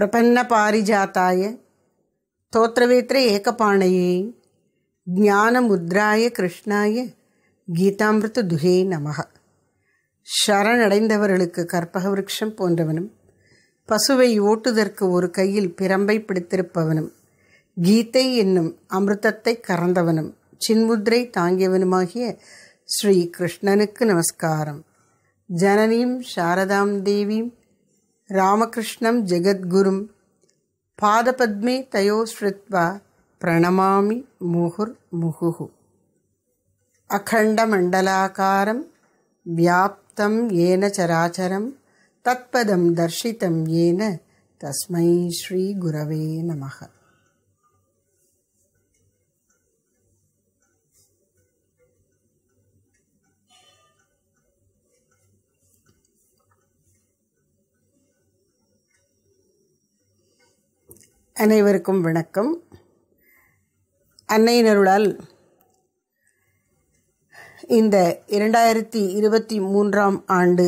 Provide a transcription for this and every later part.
प्रपन्नपारिजाताय स्तोत्रवेत्रे एकपाणये ஞானமுத்ராய கிருஷ்ணாய கீதாமிருத்த துகே நமக சரணடைந்தவர்களுக்கு கற்பக விரக்ஷம் போன்றவனும் பசுவை ஓட்டுதற்கு ஒரு கையில் பிரம்பை பிடித்திருப்பவனும் கீதை என்னும் அமிர்தத்தை கறந்தவனும் சின்முத்ரை தாங்கியவனுமாகிய ஸ்ரீ கிருஷ்ணனுக்கு நமஸ்காரம் ஜனனியும் சாரதாம் தேவியும் रामकृष्णं जगद्गुरुं पादपद्मे तयो श्रुत्वा प्रणमामि मुहुर्मुहुः अखण्डमण्डलाकारं व्याप्तं येन चराचरं तत्पदं दर्शितं येन तस्मै श्रीगुरवे नमः அனைவருக்கும் வணக்கம் அன்னையினருளால் இந்த இரண்டாயிரத்தி இருபத்தி மூன்றாம் ஆண்டு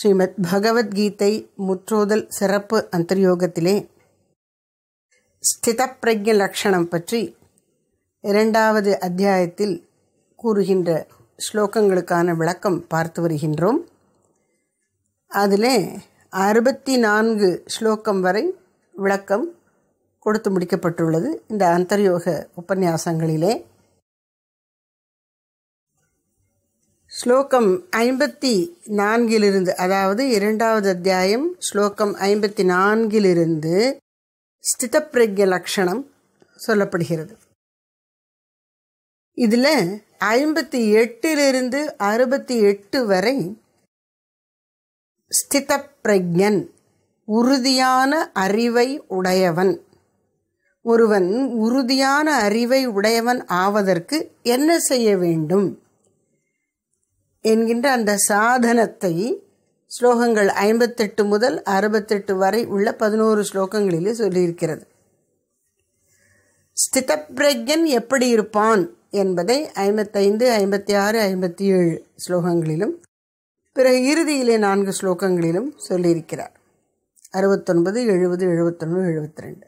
ஸ்ரீமத் பகவத்கீதை முற்றோதல் சிறப்பு அந்தர்யோகத்திலே ஸ்திதப்பிரஜ லக்ஷணம் பற்றி இரண்டாவது அத்தியாயத்தில் கூறுகின்ற ஸ்லோகங்களுக்கான விளக்கம் பார்த்து வருகின்றோம் அதிலே அறுபத்தி நான்கு ஸ்லோகம் வரை விளக்கம் கொடுத்து முடிக்கப்பட்டுள்ளது இந்த அந்தர்யோக உபன்யாசங்களிலே ஸ்லோகம் ஐம்பத்தி நான்கிலிருந்து அதாவது இரண்டாவது அத்தியாயம் ஸ்லோகம் ஐம்பத்தி நான்கிலிருந்து ஸ்திதப்பிரஜ லக்ஷணம் சொல்லப்படுகிறது இதில் ஐம்பத்தி எட்டிலிருந்து அறுபத்தி எட்டு வரை பிரஜன் உறுதியான அறிவை உடையவன் ஒருவன் உறுதியான அறிவை உடையவன் ஆவதற்கு என்ன செய்ய வேண்டும் என்கின்ற அந்த சாதனத்தை ஸ்லோகங்கள் ஐம்பத்தெட்டு முதல் அறுபத்தெட்டு வரை உள்ள பதினோரு ஸ்லோகங்களிலே சொல்லியிருக்கிறது ஸ்திதப்பிரஜன் எப்படி இருப்பான் என்பதை ஐம்பத்தைந்து ஐம்பத்தி ஆறு ஐம்பத்தி ஏழு ஸ்லோகங்களிலும் பிறகு இறுதியிலே நான்கு ஸ்லோகங்களிலும் சொல்லியிருக்கிறார் அறுபத்தொன்பது எழுபது எழுபத்தொன்று எழுபத்தி ரெண்டு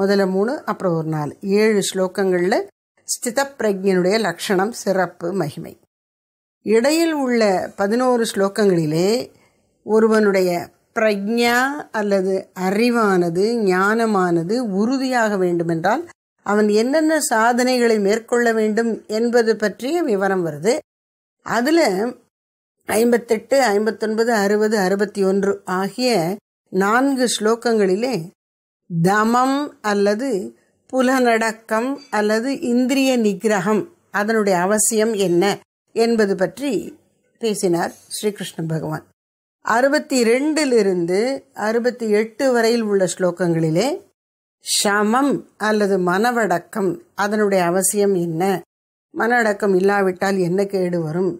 முதல்ல மூணு அப்புறம் ஒரு நாலு ஏழு ஸ்லோகங்களில் ஸ்தித ஸ்திதப்பிரஜனுடைய லக்ஷணம் சிறப்பு மகிமை இடையில் உள்ள பதினோரு ஸ்லோகங்களிலே ஒருவனுடைய பிரக்ஞா அல்லது அறிவானது ஞானமானது உறுதியாக வேண்டுமென்றால் அவன் என்னென்ன சாதனைகளை மேற்கொள்ள வேண்டும் என்பது பற்றிய விவரம் வருது அதில் ஐம்பத்தெட்டு ஐம்பத்தொன்பது அறுபது அறுபத்தி ஒன்று ஆகிய நான்கு ஸ்லோகங்களிலே தமம் அல்லது புலநடக்கம் அல்லது இந்திரிய நிகிரகம் அதனுடைய அவசியம் என்ன என்பது பற்றி பேசினார் ஸ்ரீகிருஷ்ண பகவான் அறுபத்தி ரெண்டிலிருந்து அறுபத்தி எட்டு வரையில் உள்ள ஸ்லோகங்களிலே சமம் அல்லது மனவடக்கம் அதனுடைய அவசியம் என்ன மன அடக்கம் இல்லாவிட்டால் என்ன கேடு வரும்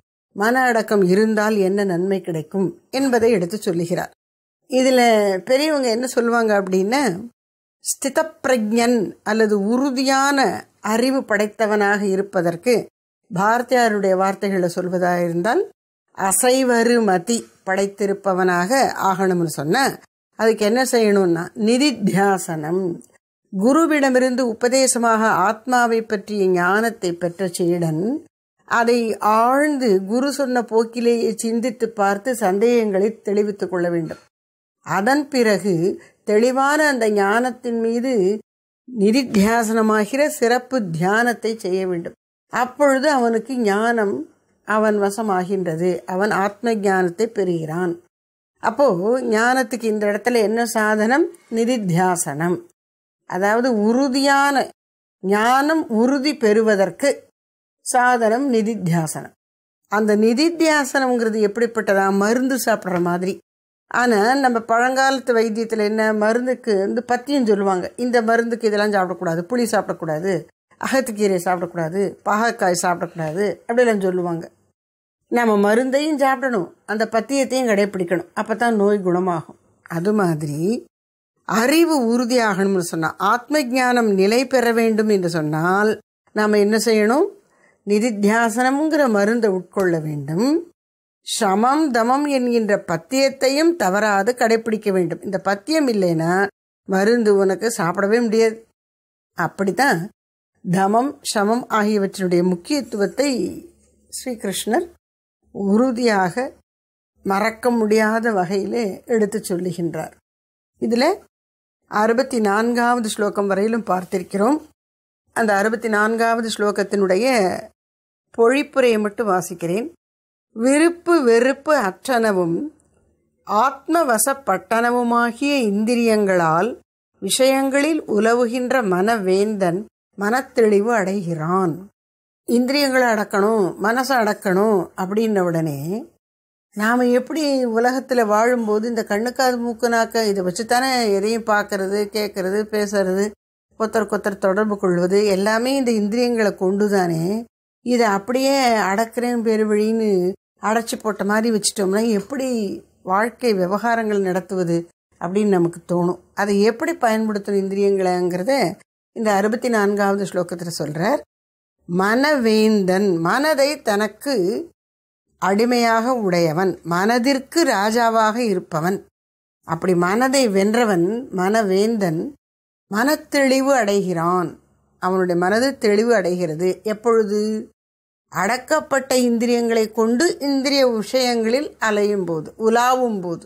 மன அடக்கம் இருந்தால் என்ன நன்மை கிடைக்கும் என்பதை எடுத்து சொல்லுகிறார் இதில் பெரியவங்க என்ன சொல்லுவாங்க அப்படின்னா ஸ்திதப்பிரஜன் அல்லது உறுதியான அறிவு படைத்தவனாக இருப்பதற்கு பாரதியாருடைய வார்த்தைகளை சொல்வதாக இருந்தால் அசைவரு மதி படைத்திருப்பவனாக ஆகணும்னு சொன்ன அதுக்கு என்ன செய்யணும்னா நிதித்தியாசனம் குருவிடமிருந்து உபதேசமாக ஆத்மாவை பற்றிய ஞானத்தை பெற்ற சீடன் அதை ஆழ்ந்து குரு சொன்ன போக்கிலேயே சிந்தித்து பார்த்து சந்தேகங்களை தெளிவித்துக் கொள்ள வேண்டும் அதன் பிறகு தெளிவான அந்த ஞானத்தின் மீது நிதித்தியாசனமாகிற சிறப்பு தியானத்தை செய்ய வேண்டும் அப்பொழுது அவனுக்கு ஞானம் அவன் வசமாகின்றது அவன் ஆத்ம ஞானத்தை பெறுகிறான் அப்போது ஞானத்துக்கு இந்த இடத்துல என்ன சாதனம் நிதித்தியாசனம் அதாவது உறுதியான ஞானம் உறுதி பெறுவதற்கு சாதனம் நிதித்தியாசனம் அந்த நிதித்தியாசனம்ங்கிறது எப்படிப்பட்டதா மருந்து சாப்பிட்ற மாதிரி ஆனால் நம்ம பழங்காலத்து வைத்தியத்தில் என்ன மருந்துக்கு வந்து பத்தியம் சொல்லுவாங்க இந்த மருந்துக்கு இதெல்லாம் சாப்பிடக்கூடாது புளி சாப்பிடக்கூடாது அகத்துக்கீரை சாப்பிடக்கூடாது பாகக்காய் சாப்பிடக்கூடாது அப்படிலாம் சொல்லுவாங்க நம்ம மருந்தையும் சாப்பிடணும் அந்த பத்தியத்தையும் கடைப்பிடிக்கணும் அப்போ தான் நோய் குணமாகும் அது மாதிரி அறிவு உறுதியாகணும்னு சொன்னால் ஆத்ம ஜானம் நிலை பெற வேண்டும் என்று சொன்னால் நாம் என்ன செய்யணும் நிதித்தியாசனம்ங்கிற மருந்தை உட்கொள்ள வேண்டும் சமம் தமம் என்கின்ற பத்தியத்தையும் தவறாது கடைபிடிக்க வேண்டும் இந்த பத்தியம் இல்லைன்னா மருந்து உனக்கு சாப்பிடவே முடியாது அப்படித்தான் தமம் சமம் ஆகியவற்றினுடைய முக்கியத்துவத்தை ஸ்ரீகிருஷ்ணர் உறுதியாக மறக்க முடியாத வகையிலே எடுத்து சொல்லுகின்றார் இதில் அறுபத்தி நான்காவது ஸ்லோகம் வரையிலும் பார்த்திருக்கிறோம் அந்த அறுபத்தி நான்காவது ஸ்லோகத்தினுடைய பொழிப்புரையை மட்டும் வாசிக்கிறேன் விருப்பு வெறுப்பு அற்றனவும் ஆத்மவசப்பட்டனவுமாகிய இந்திரியங்களால் விஷயங்களில் உலவுகின்ற மனவேந்தன் மனத்தெளிவு அடைகிறான் இந்திரியங்களை அடக்கணும் மனசை அடக்கணும் அப்படின்ன உடனே நாம் எப்படி உலகத்தில் வாழும்போது இந்த கண்ணுக்காது மூக்குனாக்க இதை வச்சு தானே எதையும் பார்க்கறது கேட்கறது பேசுறது கொத்தர் கொத்தர் தொடர்பு கொள்வது எல்லாமே இந்த இந்திரியங்களை கொண்டு தானே இதை அப்படியே அடக்கிறேன் வழின்னு அடைச்சி போட்ட மாதிரி வச்சிட்டோம்னா எப்படி வாழ்க்கை விவகாரங்கள் நடத்துவது அப்படின்னு நமக்கு தோணும் அதை எப்படி பயன்படுத்தணும் இந்திரியங்களைங்கிறத இந்த அறுபத்தி நான்காவது ஸ்லோகத்தில் சொல்கிறார் மனவேந்தன் மனதை தனக்கு அடிமையாக உடையவன் மனதிற்கு ராஜாவாக இருப்பவன் அப்படி மனதை வென்றவன் மனவேந்தன் மனத்தெளிவு அடைகிறான் அவனுடைய மனது தெளிவு அடைகிறது எப்பொழுது அடக்கப்பட்ட இந்திரியங்களை கொண்டு இந்திரிய விஷயங்களில் அலையும் போது உலாவும் போது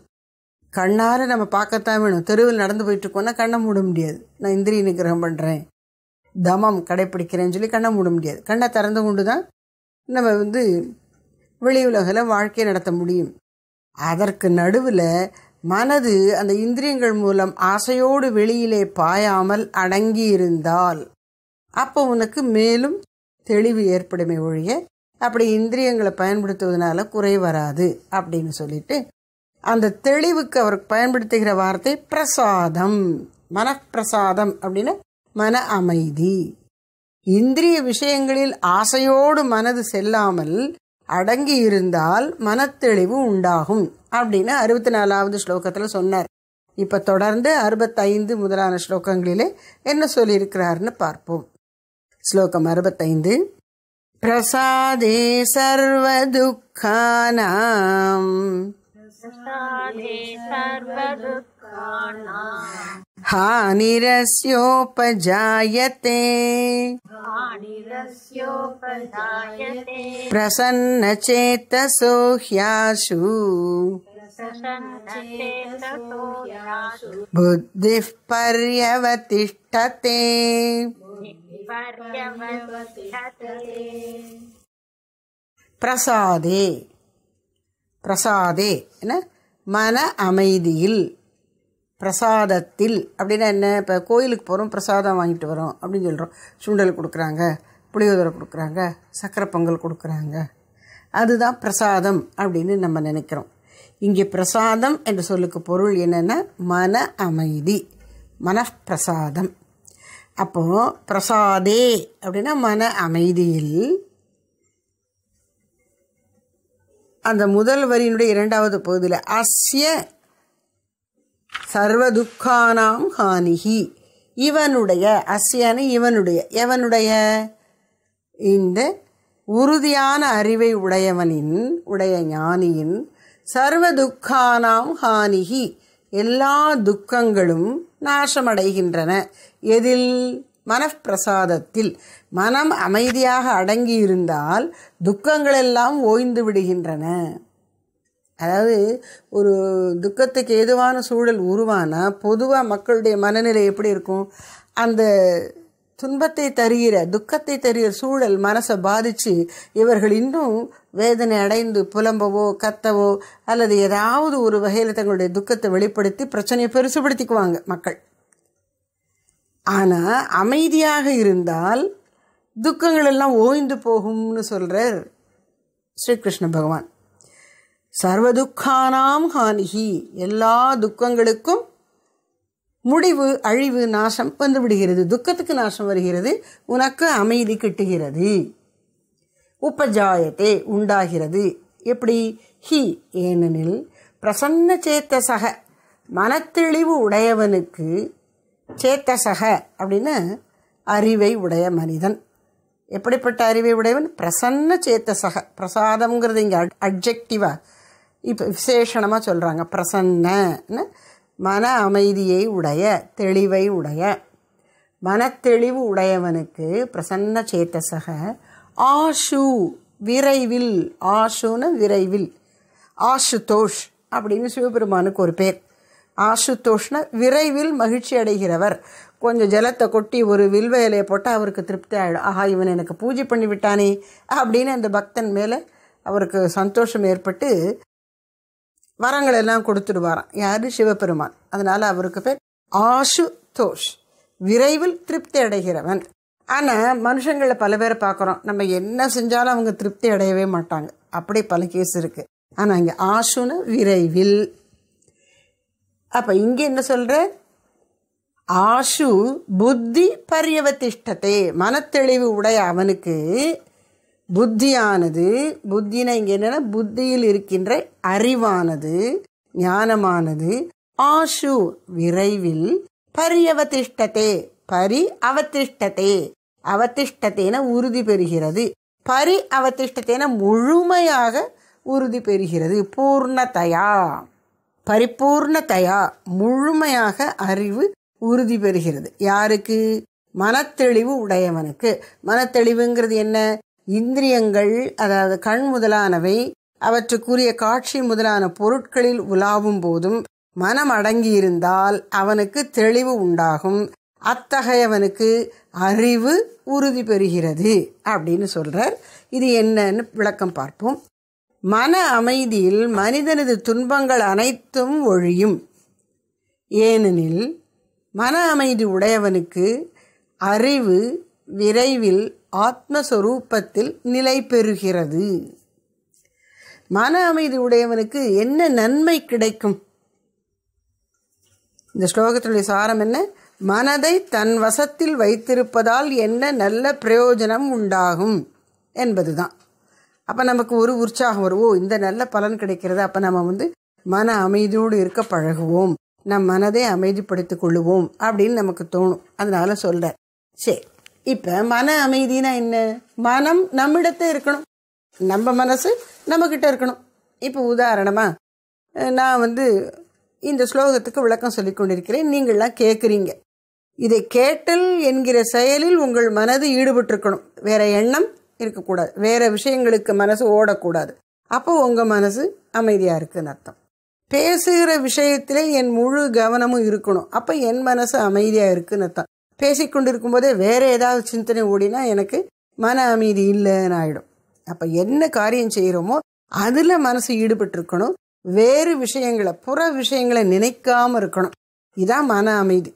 கண்ணால் நம்ம பார்க்கத்தான் வேணும் தெருவில் நடந்து போயிட்டுருக்கோன்னா கண்ணை மூட முடியாது நான் இந்திரிய நிகிரகம் பண்ணுறேன் தமம் கடைப்பிடிக்கிறேன்னு சொல்லி கண்ணை மூட முடியாது கண்ணை திறந்து கொண்டு தான் நம்ம வந்து வெளி உலகில் வாழ்க்கையை நடத்த முடியும் அதற்கு நடுவில் மனது அந்த இந்திரியங்கள் மூலம் ஆசையோடு வெளியிலே பாயாமல் அடங்கி இருந்தால் அப்போ உனக்கு மேலும் தெளிவு ஏற்படுமே ஒழிய அப்படி இந்திரியங்களை பயன்படுத்துவதனால குறை வராது அப்படின்னு சொல்லிட்டு அந்த தெளிவுக்கு அவர் பயன்படுத்துகிற வார்த்தை பிரசாதம் மனப்பிரசாதம் அப்படின்னு மன அமைதி இந்திரிய விஷயங்களில் ஆசையோடு மனது செல்லாமல் அடங்கி இருந்தால் மனத்தெளிவு உண்டாகும் அப்படின்னு அறுபத்தி நாலாவது ஸ்லோகத்தில் சொன்னார் இப்போ தொடர்ந்து அறுபத்தைந்து முதலான ஸ்லோகங்களிலே என்ன சொல்லியிருக்கிறாருன்னு பார்ப்போம் ஸ்லோகம் அறுபத்தைந்து பிரசாதே சர்வதுக்கானாம் हानिरस्योपजायते प्रसन्नचेतसो ह्याशु बुद्धिः पर्यवतिष्ठते பிரசாதே பிரசாதே என்ன மன அமைதியில் பிரசாதத்தில் அப்படின்னா என்ன இப்போ கோயிலுக்கு போகிறோம் பிரசாதம் வாங்கிட்டு வரோம் அப்படின்னு சொல்கிறோம் சுண்டல் கொடுக்குறாங்க புளியோதரை கொடுக்குறாங்க சக்கரை பொங்கல் கொடுக்குறாங்க அதுதான் பிரசாதம் அப்படின்னு நம்ம நினைக்கிறோம் இங்கே பிரசாதம் என்ற சொல்லுக்கு பொருள் என்னென்னா மன அமைதி மனப்பிரசாதம் அப்போது பிரசாதே அப்படின்னா மன அமைதியில் அந்த முதல் வரியினுடைய இரண்டாவது பகுதியில் அஸ்ய சர்வதுக்கானாம் ஹானிகி இவனுடைய அஸ்யானு இவனுடைய எவனுடைய இந்த உறுதியான அறிவை உடையவனின் உடைய ஞானியின் சர்வதுக்கானாம் ஹானிகி எல்லா துக்கங்களும் நாசமடைகின்றன எதில் மனப்பிரசாதத்தில் மனம் அமைதியாக அடங்கி இருந்தால் துக்கங்கள் எல்லாம் ஓய்ந்து விடுகின்றன அதாவது ஒரு துக்கத்துக்கு ஏதுவான சூழல் உருவானால் பொதுவாக மக்களுடைய மனநிலை எப்படி இருக்கும் அந்த துன்பத்தை தருகிற துக்கத்தை தருகிற சூழல் மனசை பாதித்து இவர்கள் இன்னும் வேதனை அடைந்து புலம்பவோ கத்தவோ அல்லது ஏதாவது ஒரு வகையில் தங்களுடைய துக்கத்தை வெளிப்படுத்தி பிரச்சனையை பெருசுபடுத்திக்குவாங்க மக்கள் ஆனால் அமைதியாக இருந்தால் துக்கங்கள் எல்லாம் ஓய்ந்து போகும்னு சொல்கிறார் ஸ்ரீகிருஷ்ண பகவான் சர்வதுக்கானாம் துக்கானாம் ஹானிஹி எல்லா துக்கங்களுக்கும் முடிவு அழிவு நாசம் வந்துவிடுகிறது துக்கத்துக்கு நாசம் வருகிறது உனக்கு அமைதி கிட்டுகிறது உபஜாயத்தே உண்டாகிறது எப்படி ஹி ஏனெனில் பிரசன்ன சேத்தசக மனத்தெளிவு உடையவனுக்கு சேத்தசக அப்படின்னு அறிவை உடைய மனிதன் எப்படிப்பட்ட அறிவை உடையவன் பிரசன்ன சேத்தசக பிரசாதம்ங்கிறது இங்கே அட்ஜெக்டிவாக இப்போ விசேஷணமாக சொல்கிறாங்க பிரசன்னு மன அமைதியை உடைய தெளிவை உடைய மனத்தெளிவு உடையவனுக்கு பிரசன்ன சேத்தசக ஆஷு விரைவில் ஆஷுன்னு விரைவில் ஆஷுதோஷ் அப்படின்னு சிவபெருமானுக்கு ஒரு பேர் ஆசுதோஷ்ன விரைவில் மகிழ்ச்சி அடைகிறவர் கொஞ்சம் ஜலத்தை கொட்டி ஒரு இலையை போட்டால் அவருக்கு திருப்தி ஆகிடும் ஆஹா இவன் எனக்கு பூஜை பண்ணி விட்டானே அப்படின்னு அந்த பக்தன் மேலே அவருக்கு சந்தோஷம் ஏற்பட்டு வரங்கள் எல்லாம் கொடுத்துடுவாராம் யார் சிவபெருமான் அதனால் அவருக்கு பேர் ஆஷு தோஷ் விரைவில் திருப்தி அடைகிறவன் ஆனால் மனுஷங்களை பல பேரை பார்க்குறோம் நம்ம என்ன செஞ்சாலும் அவங்க திருப்தி அடையவே மாட்டாங்க அப்படி பல கேஸ் இருக்குது ஆனால் இங்கே ஆஷுன்னு விரைவில் அப்போ இங்கே என்ன சொல்கிற ஆஷு புத்தி பரியவதிஷ்டத்தை மனத்தெளிவு உடைய அவனுக்கு புத்தியானது புத்தினை இங்கே என்னென்னா புத்தியில் இருக்கின்ற அறிவானது ஞானமானது ஆஷு விரைவில் பரி அவதிஷ்டதே பரி அவதிஷ்டதே அவதிஷ்டத்தேன உறுதி பெறுகிறது பரி அவதிஷ்டத்தேன முழுமையாக உறுதி பெறுகிறது பூர்ணதயா பரிபூர்ணதயா முழுமையாக அறிவு உறுதி பெறுகிறது யாருக்கு மனத்தெளிவு உடையவனுக்கு மனத்தெளிவுங்கிறது என்ன இந்திரியங்கள் அதாவது கண் முதலானவை அவற்றுக்குரிய காட்சி முதலான பொருட்களில் உலாவும் போதும் மனம் அடங்கியிருந்தால் அவனுக்கு தெளிவு உண்டாகும் அத்தகையவனுக்கு அறிவு உறுதி பெறுகிறது அப்படின்னு சொல்றார் இது என்னன்னு விளக்கம் பார்ப்போம் மன அமைதியில் மனிதனது துன்பங்கள் அனைத்தும் ஒழியும் ஏனெனில் மன அமைதி உடையவனுக்கு அறிவு விரைவில் ஆத்மஸ்வரூபத்தில் நிலை பெறுகிறது மன அமைதி உடையவனுக்கு என்ன நன்மை கிடைக்கும் இந்த ஸ்லோகத்தினுடைய சாரம் என்ன மனதை தன் வசத்தில் வைத்திருப்பதால் என்ன நல்ல பிரயோஜனம் உண்டாகும் என்பது தான் அப்போ நமக்கு ஒரு உற்சாகம் வருவோம் இந்த நல்ல பலன் கிடைக்கிறது அப்போ நம்ம வந்து மன அமைதியோடு இருக்க பழகுவோம் நம் மனதை அமைதிப்படுத்திக் கொள்ளுவோம் அப்படின்னு நமக்கு தோணும் அதனால சொல்கிறேன் சரி இப்ப மன அமைதினா என்ன மனம் நம்மிடத்த இருக்கணும் நம்ம மனசு நம்மக்கிட்ட இருக்கணும் இப்போ உதாரணமா நான் வந்து இந்த ஸ்லோகத்துக்கு விளக்கம் சொல்லி கொண்டிருக்கிறேன் நீங்கள்லாம் கேட்குறீங்க இதை கேட்டல் என்கிற செயலில் உங்கள் மனது ஈடுபட்டிருக்கணும் வேற எண்ணம் இருக்கக்கூடாது வேற விஷயங்களுக்கு மனசு ஓடக்கூடாது அப்போ உங்கள் மனசு அமைதியாக இருக்குன்னு அர்த்தம் பேசுகிற விஷயத்தில் என் முழு கவனமும் இருக்கணும் அப்போ என் மனசு அமைதியாக இருக்குன்னு அர்த்தம் பேசிக்கொண்டிருக்கும் போதே வேறு ஏதாவது சிந்தனை ஓடினா எனக்கு மன அமைதி இல்லைன்னு ஆகிடும் அப்போ என்ன காரியம் செய்கிறோமோ அதில் மனசு ஈடுபட்டிருக்கணும் வேறு விஷயங்களை புற விஷயங்களை நினைக்காமல் இருக்கணும் இதான் மன அமைதி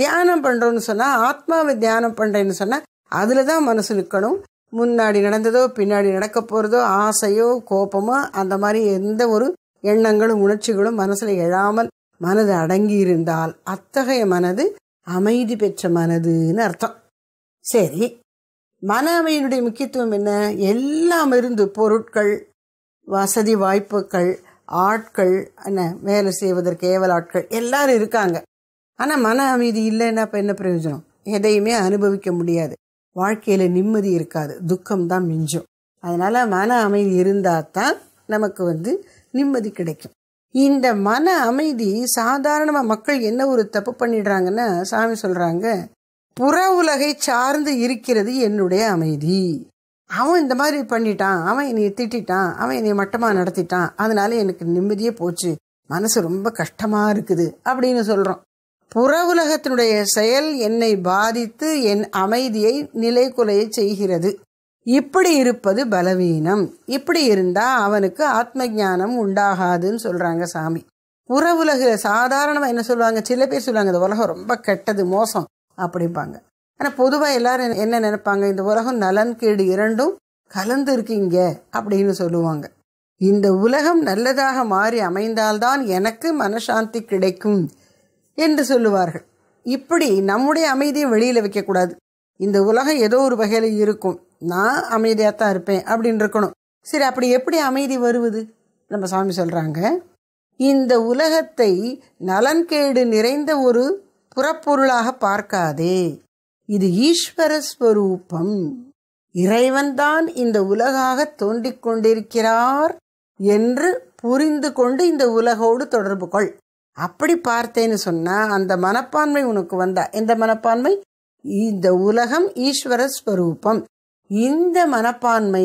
தியானம் பண்ணுறோன்னு சொன்னால் ஆத்மாவை தியானம் பண்ணுறேன்னு சொன்னால் அதில் தான் மனசு நிற்கணும் முன்னாடி நடந்ததோ பின்னாடி நடக்க போகிறதோ ஆசையோ கோபமோ அந்த மாதிரி எந்த ஒரு எண்ணங்களும் உணர்ச்சிகளும் மனசில் எழாமல் மனது அடங்கி இருந்தால் அத்தகைய மனது அமைதி பெற்ற மனதுன்னு அர்த்தம் சரி மன அமைதியினுடைய முக்கியத்துவம் என்ன எல்லாம் இருந்து பொருட்கள் வசதி வாய்ப்புகள் ஆட்கள் என்ன வேலை செய்வதற்கு ஏவல் ஆட்கள் எல்லாரும் இருக்காங்க ஆனால் மன அமைதி இல்லைன்னா இப்போ என்ன பிரயோஜனம் எதையுமே அனுபவிக்க முடியாது வாழ்க்கையில் நிம்மதி இருக்காது துக்கம் தான் மிஞ்சும் அதனால் மன அமைதி இருந்தால் தான் நமக்கு வந்து நிம்மதி கிடைக்கும் இந்த மன அமைதி சாதாரணமாக மக்கள் என்ன ஒரு தப்பு பண்ணிடுறாங்கன்னா சாமி சொல்கிறாங்க புற உலகை சார்ந்து இருக்கிறது என்னுடைய அமைதி அவன் இந்த மாதிரி பண்ணிட்டான் அவன் என்னை திட்டான் அவன் என்னை மட்டமாக நடத்திட்டான் அதனால எனக்கு நிம்மதியே போச்சு மனசு ரொம்ப கஷ்டமாக இருக்குது அப்படின்னு சொல்கிறோம் புற உலகத்தினுடைய செயல் என்னை பாதித்து என் அமைதியை நிலைக்குலைய செய்கிறது இப்படி இருப்பது பலவீனம் இப்படி இருந்தால் அவனுக்கு ஆத்ம ஜானம் உண்டாகாதுன்னு சொல்கிறாங்க சாமி உலக சாதாரணமாக என்ன சொல்லுவாங்க சில பேர் சொல்லுவாங்க இந்த உலகம் ரொம்ப கெட்டது மோசம் அப்படிம்பாங்க ஆனால் பொதுவாக எல்லாரும் என்ன நினைப்பாங்க இந்த உலகம் நலன் கேடு இரண்டும் கலந்து இருக்கீங்க அப்படின்னு சொல்லுவாங்க இந்த உலகம் நல்லதாக மாறி அமைந்தால்தான் எனக்கு மனசாந்தி கிடைக்கும் என்று சொல்லுவார்கள் இப்படி நம்முடைய அமைதியை வெளியில் வைக்கக்கூடாது இந்த உலகம் ஏதோ ஒரு வகையில் இருக்கும் நான் அமைதியாக தான் இருப்பேன் அப்படின்னு இருக்கணும் சரி அப்படி எப்படி அமைதி வருவது நம்ம சாமி சொல்கிறாங்க இந்த உலகத்தை நலன்கேடு நிறைந்த ஒரு புறப்பொருளாக பார்க்காதே இது ஈஸ்வர ஸ்வரூபம் இறைவன்தான் இந்த உலகாக தோண்டிக் கொண்டிருக்கிறார் என்று புரிந்து கொண்டு இந்த உலகோடு தொடர்பு கொள் அப்படி பார்த்தேன்னு சொன்னால் அந்த மனப்பான்மை உனக்கு வந்தா எந்த மனப்பான்மை இந்த உலகம் ஈஸ்வர ஸ்வரூபம் இந்த மனப்பான்மை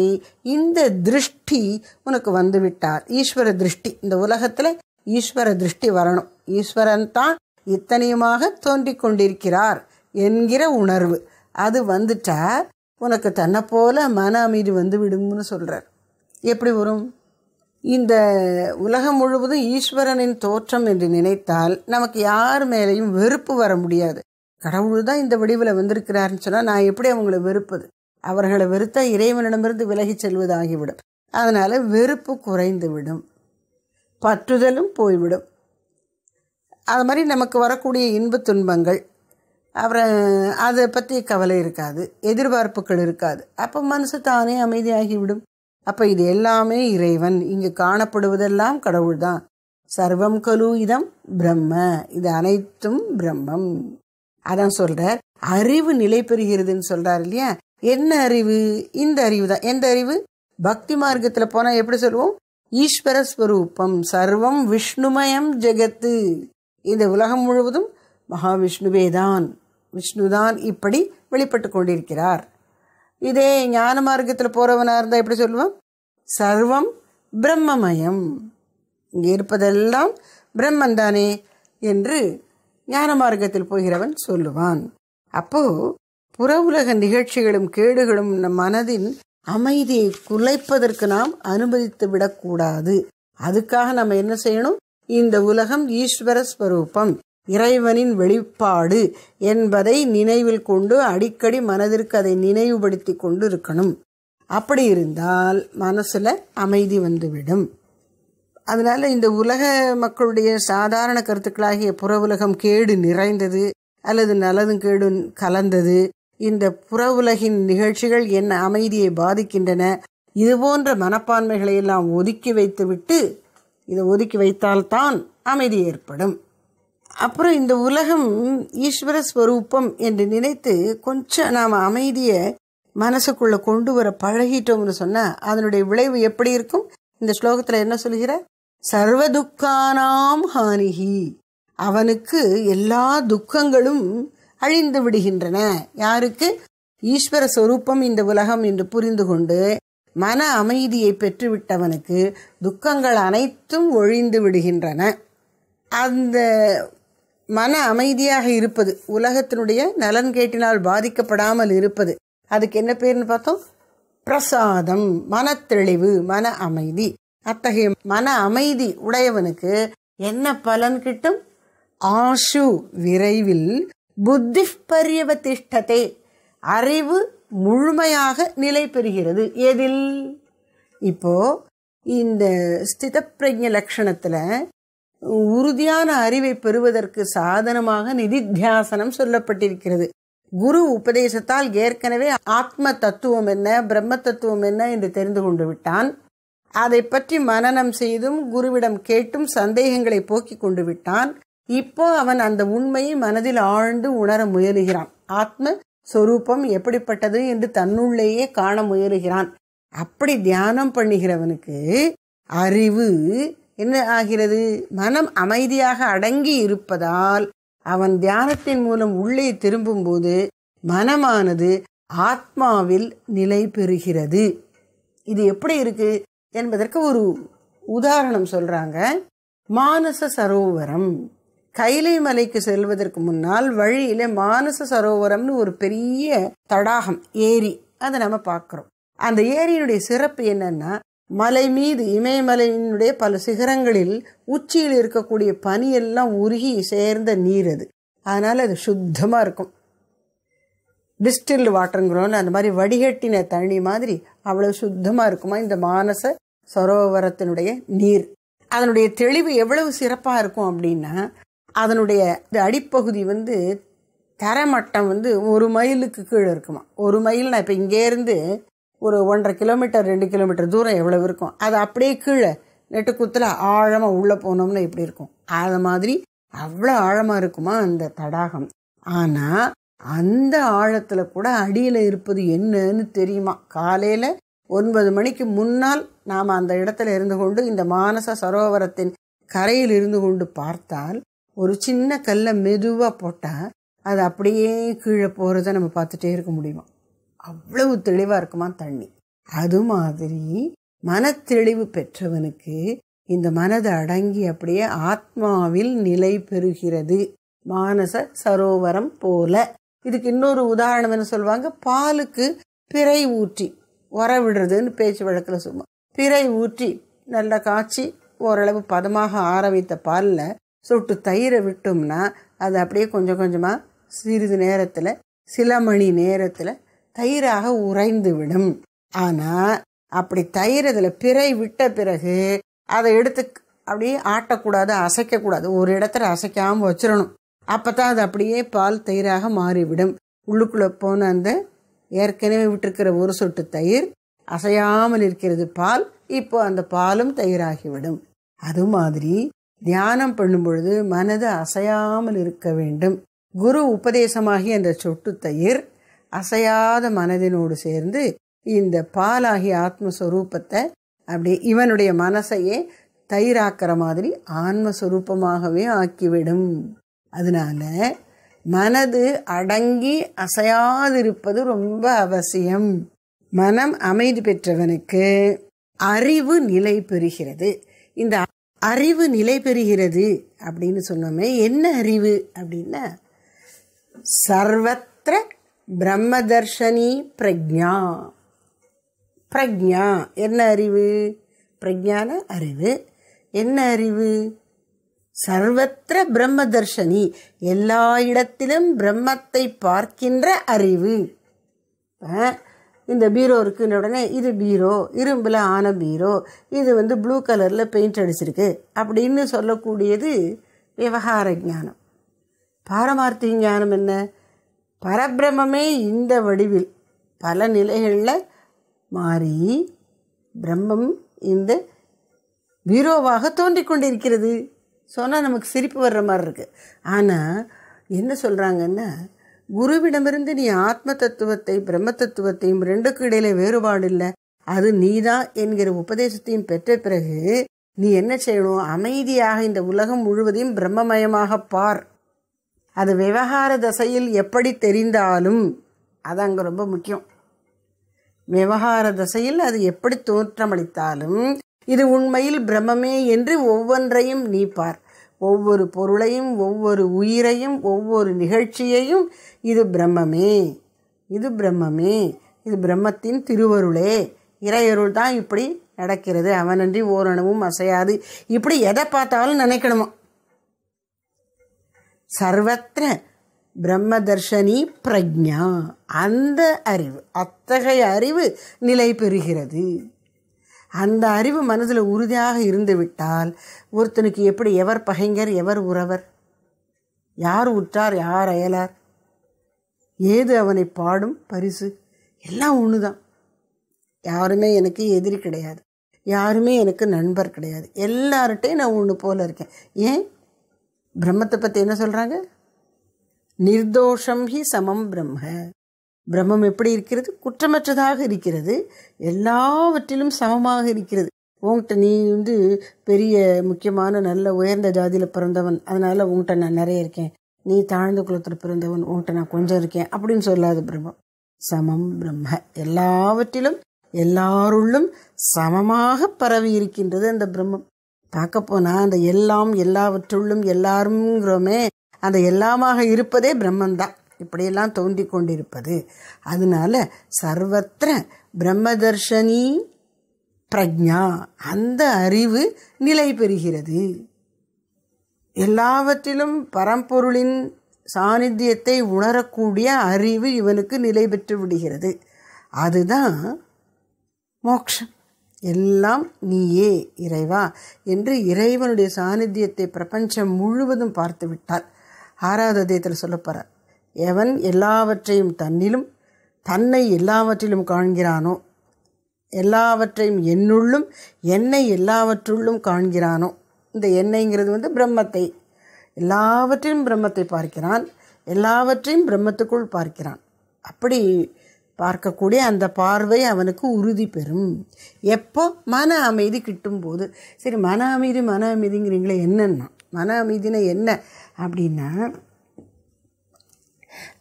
இந்த திருஷ்டி உனக்கு வந்துவிட்டார் ஈஸ்வர திருஷ்டி இந்த உலகத்தில் ஈஸ்வர திருஷ்டி வரணும் ஈஸ்வரன் தான் இத்தனையுமாக தோன்றி கொண்டிருக்கிறார் என்கிற உணர்வு அது வந்துட்டா உனக்கு தன்னை போல மன அமைதி வந்து விடும்னு சொல்றார் எப்படி வரும் இந்த உலகம் முழுவதும் ஈஸ்வரனின் தோற்றம் என்று நினைத்தால் நமக்கு யார் மேலேயும் வெறுப்பு வர முடியாது கடவுள் தான் இந்த வடிவில் வந்திருக்கிறாருன்னு சொன்னால் நான் எப்படி அவங்கள வெறுப்பது அவர்களை வெறுத்த இறைவனிடமிருந்து விலகிச் செல்வதாகிவிடும் அதனால் வெறுப்பு குறைந்துவிடும் பற்றுதலும் போய்விடும் அது மாதிரி நமக்கு வரக்கூடிய இன்ப துன்பங்கள் அப்புறம் அதை பற்றி கவலை இருக்காது எதிர்பார்ப்புகள் இருக்காது அப்போ மனசு தானே அமைதியாகிவிடும் அப்போ இது எல்லாமே இறைவன் இங்கு காணப்படுவதெல்லாம் கடவுள் தான் சர்வம் கலு இதம் பிரம்ம இது அனைத்தும் பிரம்மம் அதான் சொல்கிறார் அறிவு நிலை பெறுகிறதுன்னு சொல்கிறார் இல்லையா என்ன அறிவு இந்த அறிவு தான் எந்த அறிவு பக்தி மார்க்கத்தில் போனால் எப்படி சொல்லுவோம் ஈஸ்வர ஸ்வரூபம் சர்வம் விஷ்ணுமயம் ஜெகத்து இந்த உலகம் முழுவதும் மகாவிஷ்ணுவே தான் விஷ்ணு தான் இப்படி வெளிப்பட்டு கொண்டிருக்கிறார் இதே ஞான மார்க்கத்தில் போகிறவனாக இருந்தால் எப்படி சொல்லுவான் சர்வம் பிரம்மமயம் இங்கே இருப்பதெல்லாம் பிரம்மன் தானே என்று ஞான மார்க்கத்தில் போகிறவன் சொல்லுவான் அப்போது புற உலக நிகழ்ச்சிகளும் கேடுகளும் நம் மனதின் அமைதியை குலைப்பதற்கு நாம் அனுமதித்து விடக்கூடாது அதுக்காக நம்ம என்ன செய்யணும் இந்த உலகம் ஈஸ்வர ஸ்வரூபம் இறைவனின் வெளிப்பாடு என்பதை நினைவில் கொண்டு அடிக்கடி மனதிற்கு அதை நினைவுபடுத்தி கொண்டு இருக்கணும் அப்படி இருந்தால் மனசில் அமைதி வந்துவிடும் அதனால இந்த உலக மக்களுடைய சாதாரண கருத்துக்களாகிய புற உலகம் கேடு நிறைந்தது அல்லது நல்லதும் கேடும் கலந்தது இந்த புற உலகின் நிகழ்ச்சிகள் என் அமைதியை பாதிக்கின்றன இதுபோன்ற மனப்பான்மைகளை எல்லாம் ஒதுக்கி வைத்துவிட்டு இதை ஒதுக்கி வைத்தால்தான் அமைதி ஏற்படும் அப்புறம் இந்த உலகம் ஈஸ்வர ஸ்வரூபம் என்று நினைத்து கொஞ்சம் நாம் அமைதியை மனசுக்குள்ளே கொண்டு வர பழகிட்டோம்னு சொன்னால் அதனுடைய விளைவு எப்படி இருக்கும் இந்த ஸ்லோகத்தில் என்ன சொல்கிற சர்வதுக்கானாம் ஹானிகி அவனுக்கு எல்லா துக்கங்களும் அழிந்து விடுகின்றன யாருக்கு ஈஸ்வர சொரூபம் இந்த உலகம் என்று புரிந்து கொண்டு மன அமைதியை பெற்றுவிட்டவனுக்கு துக்கங்கள் அனைத்தும் ஒழிந்து விடுகின்றன அந்த மன அமைதியாக இருப்பது உலகத்தினுடைய நலன் கேட்டினால் பாதிக்கப்படாமல் இருப்பது அதுக்கு என்ன பேர்னு பார்த்தோம் பிரசாதம் மனத்தெளிவு மன அமைதி அத்தகைய மன அமைதி உடையவனுக்கு என்ன பலன் கிட்டும் ஆஷு விரைவில் புத்தி பரியவதிஷ்டத்தை அறிவு முழுமையாக நிலை பெறுகிறது எதில் இப்போ இந்த ஸ்தித பிரஜ லட்சணத்தில் உறுதியான அறிவை பெறுவதற்கு சாதனமாக நிதித்தியாசனம் சொல்லப்பட்டிருக்கிறது குரு உபதேசத்தால் ஏற்கனவே ஆத்ம தத்துவம் என்ன பிரம்ம தத்துவம் என்ன என்று தெரிந்து கொண்டு விட்டான் அதை பற்றி மனநம் செய்தும் குருவிடம் கேட்டும் சந்தேகங்களை போக்கிக் கொண்டு விட்டான் இப்போ அவன் அந்த உண்மையை மனதில் ஆழ்ந்து உணர முயலுகிறான் ஆத்ம சொரூபம் எப்படிப்பட்டது என்று தன்னுள்ளேயே காண முயலுகிறான் அப்படி தியானம் பண்ணுகிறவனுக்கு அறிவு என்ன ஆகிறது மனம் அமைதியாக அடங்கி இருப்பதால் அவன் தியானத்தின் மூலம் உள்ளே திரும்பும்போது மனமானது ஆத்மாவில் நிலை பெறுகிறது இது எப்படி இருக்கு என்பதற்கு ஒரு உதாரணம் சொல்றாங்க மானச சரோவரம் கைலை மலைக்கு செல்வதற்கு முன்னால் வழியில் மானச சரோவரம்னு ஒரு பெரிய தடாகம் ஏரி அதை நம்ம பார்க்குறோம் அந்த ஏரியினுடைய சிறப்பு என்னன்னா மலை மீது இமயமலையினுடைய பல சிகரங்களில் உச்சியில் இருக்கக்கூடிய பனியெல்லாம் உருகி சேர்ந்த நீர் அது அதனால் அது சுத்தமாக இருக்கும் டிஸ்டில்டு வாட்டருங்கிறோன்னு அந்த மாதிரி வடிகட்டின தண்ணி மாதிரி அவ்வளோ சுத்தமாக இருக்குமா இந்த மானச சரோவரத்தினுடைய நீர் அதனுடைய தெளிவு எவ்வளவு சிறப்பாக இருக்கும் அப்படின்னா அதனுடைய அடிப்பகுதி வந்து தரமட்டம் வந்து ஒரு மைலுக்கு கீழே இருக்குமா ஒரு மைல்னா இப்போ இங்கேருந்து ஒரு ஒன்றரை கிலோமீட்டர் ரெண்டு கிலோமீட்டர் தூரம் எவ்வளவு இருக்கும் அது அப்படியே கீழே நெட்டுக்குத்தில் ஆழமாக உள்ளே போனோம்னா எப்படி இருக்கும் அது மாதிரி அவ்வளோ ஆழமாக இருக்குமா அந்த தடாகம் ஆனால் அந்த ஆழத்தில் கூட அடியில் இருப்பது என்னன்னு தெரியுமா காலையில் ஒன்பது மணிக்கு முன்னால் நாம் அந்த இடத்துல இருந்து கொண்டு இந்த மானச சரோவரத்தின் கரையில் இருந்து கொண்டு பார்த்தால் ஒரு சின்ன கல்லை மெதுவாக போட்டால் அது அப்படியே கீழே போகிறத நம்ம பார்த்துட்டே இருக்க முடியுமா அவ்வளவு தெளிவாக இருக்குமா தண்ணி அது மாதிரி மனத்தெளிவு பெற்றவனுக்கு இந்த மனது அடங்கி அப்படியே ஆத்மாவில் நிலை பெறுகிறது மானச சரோவரம் போல இதுக்கு இன்னொரு உதாரணம் என்ன சொல்லுவாங்க பாலுக்கு பிறை ஊற்றி உர விடுறதுன்னு பேச்சு வழக்கில் சொல்லுவோம் பிறை ஊற்றி நல்லா காய்ச்சி ஓரளவு பதமாக ஆரம்பித்த பாலில் சொட்டு தயிரை விட்டோம்னா அது அப்படியே கொஞ்சம் கொஞ்சமாக சிறிது நேரத்தில் சில மணி நேரத்தில் தயிராக உறைந்து விடும் ஆனால் அப்படி தயிர் அதில் பிறை விட்ட பிறகு அதை எடுத்து அப்படியே ஆட்டக்கூடாது அசைக்கக்கூடாது ஒரு இடத்துல அசைக்காமல் வச்சிடணும் அப்போ தான் அது அப்படியே பால் தயிராக மாறிவிடும் உள்ளுக்குள்ளே போன அந்த ஏற்கனவே விட்டுருக்கிற ஒரு சொட்டு தயிர் அசையாமல் இருக்கிறது பால் இப்போ அந்த பாலும் தயிராகிவிடும் அது மாதிரி தியானம் பண்ணும் பொழுது மனது அசையாமல் இருக்க வேண்டும் குரு உபதேசமாகி அந்த சொட்டு தயிர் அசையாத மனதினோடு சேர்ந்து இந்த பாலாகி ஆத்மஸ்வரூபத்தை அப்படி இவனுடைய மனசையே தயிராக்கிற மாதிரி ஆன்மஸ்வரூபமாகவே ஆக்கிவிடும் அதனால மனது அடங்கி அசையாதிருப்பது ரொம்ப அவசியம் மனம் அமைதி பெற்றவனுக்கு அறிவு நிலை பெறுகிறது இந்த அறிவு நிலை பெறுகிறது அப்படின்னு சொன்னோமே என்ன அறிவு அப்படின்னா சர்வத்திர பிரம்மதர்ஷனி பிரக்ஞா பிரக்ஞா என்ன அறிவு பிரஜான அறிவு என்ன அறிவு சர்வத்திர பிரம்மதர்ஷனி எல்லா இடத்திலும் பிரம்மத்தை பார்க்கின்ற அறிவு இந்த பீரோ இருக்குன்னு உடனே இது பீரோ இரும்பில் ஆன பீரோ இது வந்து ப்ளூ கலரில் பெயிண்ட் அடிச்சிருக்கு அப்படின்னு சொல்லக்கூடியது விவகார ஞானம் பாரமார்த்திக ஞானம் என்ன பரபிரமே இந்த வடிவில் பல நிலைகளில் மாறி பிரம்மம் இந்த பீரோவாக தோன்றி கொண்டிருக்கிறது சொன்னால் நமக்கு சிரிப்பு வர்ற மாதிரி இருக்குது ஆனால் என்ன சொல்கிறாங்கன்னா குருவிடமிருந்து நீ ஆத்ம தத்துவத்தை பிரம்ம தத்துவத்தையும் ரெண்டுக்கு இடையில வேறுபாடு இல்லை அது நீதா என்கிற உபதேசத்தையும் பெற்ற பிறகு நீ என்ன செய்யணும் அமைதியாக இந்த உலகம் முழுவதையும் பிரம்மமயமாக பார் அது விவகார தசையில் எப்படி தெரிந்தாலும் அது அங்கே ரொம்ப முக்கியம் விவகார தசையில் அது எப்படி தோற்றமளித்தாலும் இது உண்மையில் பிரம்மமே என்று ஒவ்வொன்றையும் நீ பார் ஒவ்வொரு பொருளையும் ஒவ்வொரு உயிரையும் ஒவ்வொரு நிகழ்ச்சியையும் இது பிரம்மமே இது பிரம்மமே இது பிரம்மத்தின் திருவருளே இறையருள் தான் இப்படி நடக்கிறது அவனன்றி ஓரணவும் அசையாது இப்படி எதை பார்த்தாலும் நினைக்கணுமா சர்வத்திர பிரம்ம தர்ஷனி பிரஜா அந்த அறிவு அத்தகைய அறிவு நிலை பெறுகிறது அந்த அறிவு மனதில் உறுதியாக இருந்துவிட்டால் ஒருத்தனுக்கு எப்படி எவர் பகைஞர் எவர் உறவர் யார் உற்றார் யார் அயலார் ஏது அவனை பாடும் பரிசு எல்லாம் ஒன்று தான் யாருமே எனக்கு எதிரி கிடையாது யாருமே எனக்கு நண்பர் கிடையாது எல்லார்ட்டையும் நான் ஒன்று போல் இருக்கேன் ஏன் பிரம்மத்தை பற்றி என்ன சொல்கிறாங்க நிர்தோஷம் ஹி சமம் பிரம்ம பிரம்மம் எப்படி இருக்கிறது குற்றமற்றதாக இருக்கிறது எல்லாவற்றிலும் சமமாக இருக்கிறது உங்கள்கிட்ட நீ வந்து பெரிய முக்கியமான நல்ல உயர்ந்த ஜாதியில் பிறந்தவன் அதனால் உங்கள்கிட்ட நான் நிறைய இருக்கேன் நீ தாழ்ந்த குலத்தில் பிறந்தவன் உங்கள்கிட்ட நான் கொஞ்சம் இருக்கேன் அப்படின்னு சொல்லாது பிரம்மம் சமம் பிரம்ம எல்லாவற்றிலும் எல்லாருள்ளும் சமமாக பரவி இருக்கின்றது அந்த பிரம்மம் பார்க்க போனால் அந்த எல்லாம் எல்லாவற்றுள்ளும் எல்லாருங்கிறோமே அந்த எல்லாமாக இருப்பதே பிரம்மந்தான் இப்படியெல்லாம் தோன்றி கொண்டிருப்பது அதனால சர்வத்திர பிரம்மதர்ஷனி பிரஜா அந்த அறிவு நிலை பெறுகிறது எல்லாவற்றிலும் பரம்பொருளின் சாநித்தியத்தை உணரக்கூடிய அறிவு இவனுக்கு நிலை பெற்று விடுகிறது அதுதான் மோக்ஷம் எல்லாம் நீயே இறைவா என்று இறைவனுடைய சாநித்தியத்தை பிரபஞ்சம் முழுவதும் பார்த்து விட்டார் ஆறாவது அத்தியத்தில் சொல்லப்போகிறார் எவன் எல்லாவற்றையும் தன்னிலும் தன்னை எல்லாவற்றிலும் காண்கிறானோ எல்லாவற்றையும் என்னுள்ளும் என்னை எல்லாவற்றுள்ளும் காண்கிறானோ இந்த எண்ணெய்ங்கிறது வந்து பிரம்மத்தை எல்லாவற்றையும் பிரம்மத்தை பார்க்கிறான் எல்லாவற்றையும் பிரம்மத்துக்குள் பார்க்கிறான் அப்படி பார்க்கக்கூடிய அந்த பார்வை அவனுக்கு உறுதி பெறும் எப்போ மன அமைதி கிட்டும் போது சரி மன அமைதி மன அமைதிங்கிறீங்களே என்னன்னா மன அமைதினா என்ன அப்படின்னா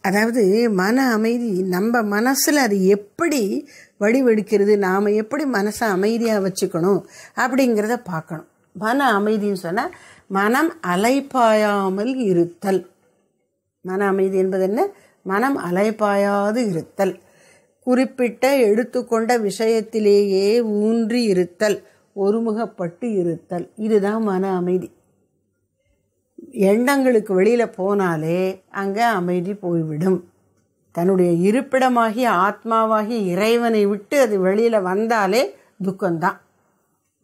அதாவது மன அமைதி நம்ம மனசில் அது எப்படி வடிவெடுக்கிறது நாம் எப்படி மனசை அமைதியாக வச்சுக்கணும் அப்படிங்கிறத பார்க்கணும் மன அமைதின்னு சொன்னால் மனம் அலைப்பாயாமல் இருத்தல் மன அமைதி என்பது என்ன மனம் அலைப்பாயாது இருத்தல் குறிப்பிட்ட எடுத்துக்கொண்ட விஷயத்திலேயே ஊன்றி இருத்தல் ஒருமுகப்பட்டு இருத்தல் இதுதான் மன அமைதி எண்ணங்களுக்கு வெளியில் போனாலே அங்கே அமைதி போய்விடும் தன்னுடைய இருப்பிடமாகி ஆத்மாவாகி இறைவனை விட்டு அது வெளியில் வந்தாலே துக்கம்தான்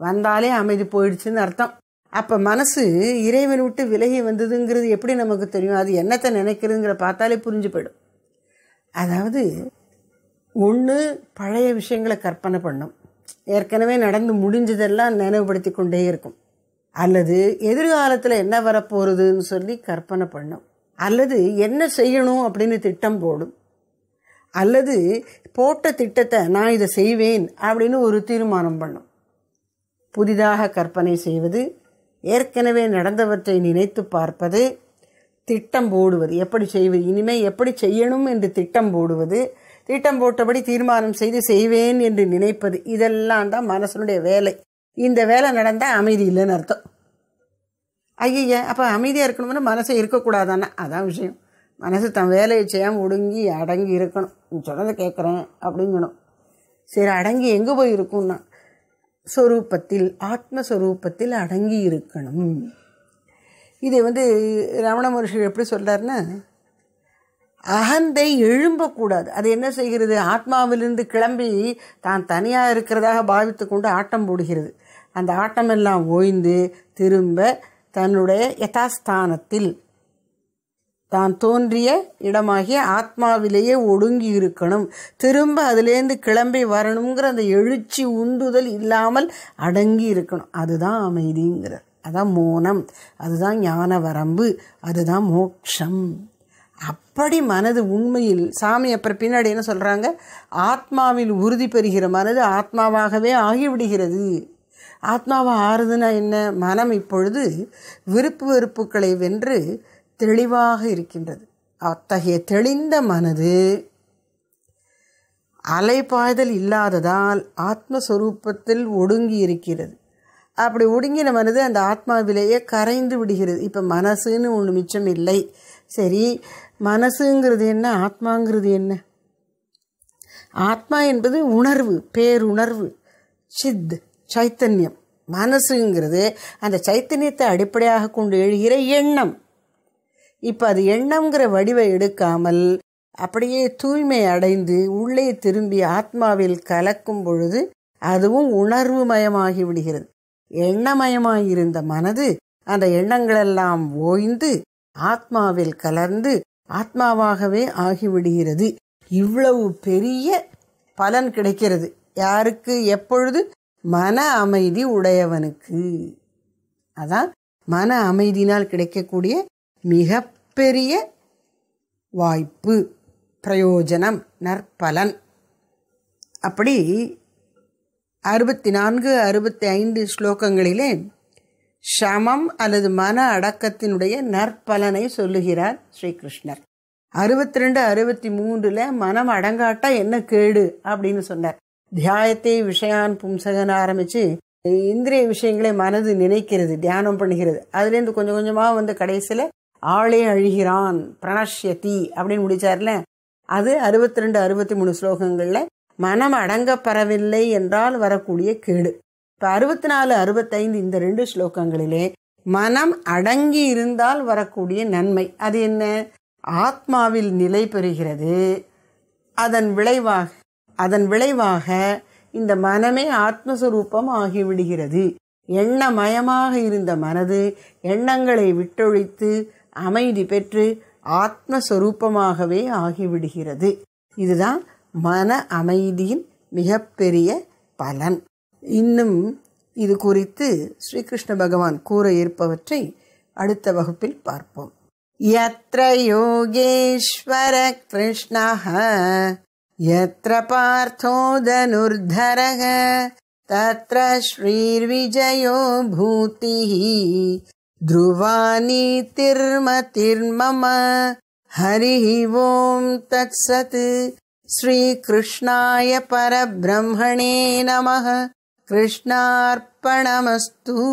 வந்தாலே அமைதி போயிடுச்சுன்னு அர்த்தம் அப்போ மனசு இறைவனை விட்டு விலகி வந்ததுங்கிறது எப்படி நமக்கு தெரியும் அது என்னத்தை நினைக்கிறதுங்கிற பார்த்தாலே புரிஞ்சு போயிடும் அதாவது ஒன்று பழைய விஷயங்களை கற்பனை பண்ணும் ஏற்கனவே நடந்து முடிஞ்சதெல்லாம் நினைவுபடுத்தி கொண்டே இருக்கும் அல்லது எதிர்காலத்தில் என்ன வரப்போகிறதுன்னு சொல்லி கற்பனை பண்ணும் அல்லது என்ன செய்யணும் அப்படின்னு திட்டம் போடும் அல்லது போட்ட திட்டத்தை நான் இதை செய்வேன் அப்படின்னு ஒரு தீர்மானம் பண்ணும் புதிதாக கற்பனை செய்வது ஏற்கனவே நடந்தவற்றை நினைத்து பார்ப்பது திட்டம் போடுவது எப்படி செய்வது இனிமேல் எப்படி செய்யணும் என்று திட்டம் போடுவது திட்டம் போட்டபடி தீர்மானம் செய்து செய்வேன் என்று நினைப்பது இதெல்லாம் தான் மனசனுடைய வேலை இந்த வேலை நடந்தால் அமைதி இல்லைன்னு அர்த்தம் ஐய அப்போ அமைதியாக இருக்கணும்னு மனசு இருக்கக்கூடாதானே அதான் விஷயம் மனசு தன் வேலையை செய்யாமல் ஒடுங்கி அடங்கி இருக்கணும் நீ சொன்னதை கேட்குறேன் அப்படிங்கணும் சரி அடங்கி எங்கே போய் இருக்கும்னா ஸ்வரூபத்தில் ஆத்மஸ்வரூபத்தில் அடங்கி இருக்கணும் இதை வந்து ரமண மகர்ஷி எப்படி சொல்கிறாருன்னா அகந்தை எழும்பக்கூடாது அது என்ன செய்கிறது ஆத்மாவிலிருந்து கிளம்பி தான் தனியாக இருக்கிறதாக பாவித்து கொண்டு ஆட்டம் போடுகிறது அந்த ஆட்டமெல்லாம் ஓய்ந்து திரும்ப தன்னுடைய யதாஸ்தானத்தில் தான் தோன்றிய இடமாகிய ஆத்மாவிலேயே ஒடுங்கி இருக்கணும் திரும்ப அதுலேருந்து கிளம்பி வரணுங்கிற அந்த எழுச்சி உந்துதல் இல்லாமல் அடங்கி இருக்கணும் அதுதான் அமைதிங்கிறார் அதுதான் மோனம் அதுதான் ஞான வரம்பு அதுதான் மோட்சம் அப்படி மனது உண்மையில் சாமி அப்புறம் பின்னாடி என்ன சொல்கிறாங்க ஆத்மாவில் உறுதி பெறுகிற மனது ஆத்மாவாகவே ஆகிவிடுகிறது ஆத்மாவை ஆறுதுன்னா என்ன மனம் இப்பொழுது விருப்பு வெறுப்புகளை வென்று தெளிவாக இருக்கின்றது அத்தகைய தெளிந்த மனது அலைப்பாய்தல் இல்லாததால் ஆத்மஸ்வரூபத்தில் ஒடுங்கி இருக்கிறது அப்படி ஒடுங்கின மனது அந்த ஆத்மாவிலேயே கரைந்து விடுகிறது இப்போ மனசுன்னு ஒன்று மிச்சம் இல்லை சரி மனசுங்கிறது என்ன ஆத்மாங்கிறது என்ன ஆத்மா என்பது உணர்வு பேருணர்வு சித் சைத்தன்யம் மனசுங்கிறது அந்த சைத்தன்யத்தை அடிப்படையாக கொண்டு எழுகிற எண்ணம் இப்போ அது எண்ணம்ங்கிற வடிவை எடுக்காமல் அப்படியே தூய்மை அடைந்து உள்ளே திரும்பி ஆத்மாவில் கலக்கும் பொழுது அதுவும் உணர்வு மயமாகி விடுகிறது எண்ணமயமாயிருந்த மனது அந்த எண்ணங்களெல்லாம் ஓய்ந்து ஆத்மாவில் கலர்ந்து ஆத்மாவாகவே ஆகிவிடுகிறது இவ்வளவு பெரிய பலன் கிடைக்கிறது யாருக்கு எப்பொழுது மன அமைதி உடையவனுக்கு அதான் மன அமைதினால் கிடைக்கக்கூடிய மிகப்பெரிய வாய்ப்பு பிரயோஜனம் நற்பலன் அப்படி அறுபத்தி நான்கு அறுபத்தி ஐந்து ஸ்லோகங்களிலே சமம் அல்லது மன அடக்கத்தினுடைய நற்பலனை சொல்லுகிறார் ஸ்ரீகிருஷ்ணர் அறுபத்தி ரெண்டு அறுபத்தி மூன்றில் மனம் அடங்காட்டா என்ன கேடு அப்படின்னு சொன்னார் தியாயத்தை விஷயான் பும்சகன் ஆரம்பித்து இந்திரிய விஷயங்களை மனது நினைக்கிறது தியானம் பண்ணுகிறது அதுலேருந்து கொஞ்சம் கொஞ்சமாக வந்து கடைசியில் ஆளே அழுகிறான் பிரணஷ்யதி அப்படின்னு முடித்தார்ல அது அறுபத்தி ரெண்டு அறுபத்தி மூணு ஸ்லோகங்களில் மனம் அடங்கப்பெறவில்லை என்றால் வரக்கூடிய கேடு இப்போ அறுபத்தி நாலு அறுபத்தைந்து இந்த ரெண்டு ஸ்லோகங்களிலே மனம் அடங்கி இருந்தால் வரக்கூடிய நன்மை அது என்ன ஆத்மாவில் நிலை பெறுகிறது அதன் விளைவாக அதன் விளைவாக இந்த மனமே ஆத்மஸ்வரூபம் ஆகிவிடுகிறது எண்ணமயமாக இருந்த மனது எண்ணங்களை விட்டொழித்து அமைதி பெற்று ஆத்மஸ்வரூபமாகவே ஆகிவிடுகிறது இதுதான் மன அமைதியின் மிகப்பெரிய பலன் இன்னும் இது குறித்து ஸ்ரீகிருஷ்ண பகவான் கூற இருப்பவற்றை அடுத்த வகுப்பில் பார்ப்போம் यत्र योगेश्वर कृष्णः यत्र पार्थो धनुर्धरः तत्र श्रीर्विजयो भूतिः ध्रुवानीतिर्मतिर्मम हरिः ॐ तत्सत् श्रीकृष्णाय परब्रह्मणे नमः कृष्णार्पणमस्तु